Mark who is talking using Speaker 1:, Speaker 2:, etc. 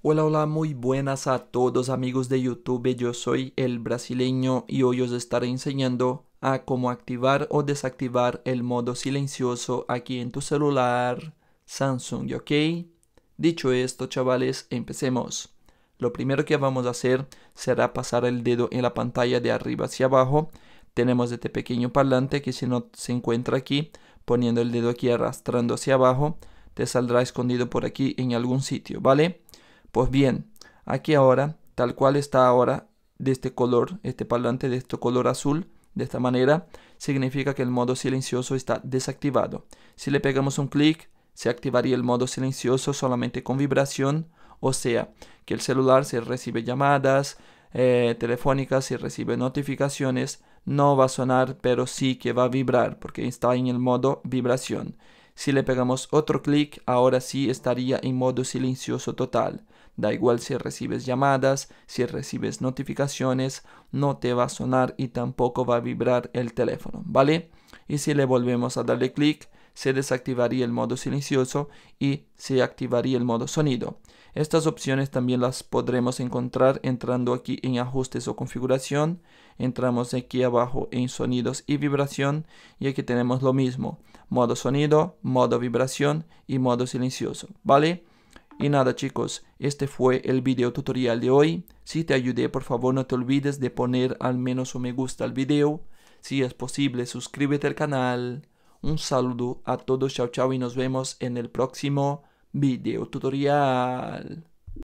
Speaker 1: Hola, hola, muy buenas a todos amigos de YouTube, yo soy el brasileño y hoy os estaré enseñando a cómo activar o desactivar el modo silencioso aquí en tu celular Samsung, ¿ok? Dicho esto, chavales, empecemos. Lo primero que vamos a hacer será pasar el dedo en la pantalla de arriba hacia abajo. Tenemos este pequeño parlante que si no, se encuentra aquí, poniendo el dedo aquí arrastrando hacia abajo, te saldrá escondido por aquí en algún sitio, ¿vale? Pues bien, aquí ahora, tal cual está ahora, de este color, este parlante de este color azul, de esta manera, significa que el modo silencioso está desactivado. Si le pegamos un clic, se activaría el modo silencioso solamente con vibración, o sea, que el celular se recibe llamadas eh, telefónicas, si recibe notificaciones, no va a sonar, pero sí que va a vibrar porque está en el modo vibración. Si le pegamos otro clic, ahora sí estaría en modo silencioso total. Da igual si recibes llamadas, si recibes notificaciones, no te va a sonar y tampoco va a vibrar el teléfono, ¿vale? Y si le volvemos a darle clic, se desactivaría el modo silencioso y se activaría el modo sonido. Estas opciones también las podremos encontrar entrando aquí en ajustes o configuración. Entramos aquí abajo en sonidos y vibración y aquí tenemos lo mismo. Modo sonido, modo vibración y modo silencioso, ¿vale? Y nada chicos, este fue el video tutorial de hoy. Si te ayudé por favor no te olvides de poner al menos un me gusta al video. Si es posible suscríbete al canal. Un saludo a todos, chao chao y nos vemos en el próximo video tutorial.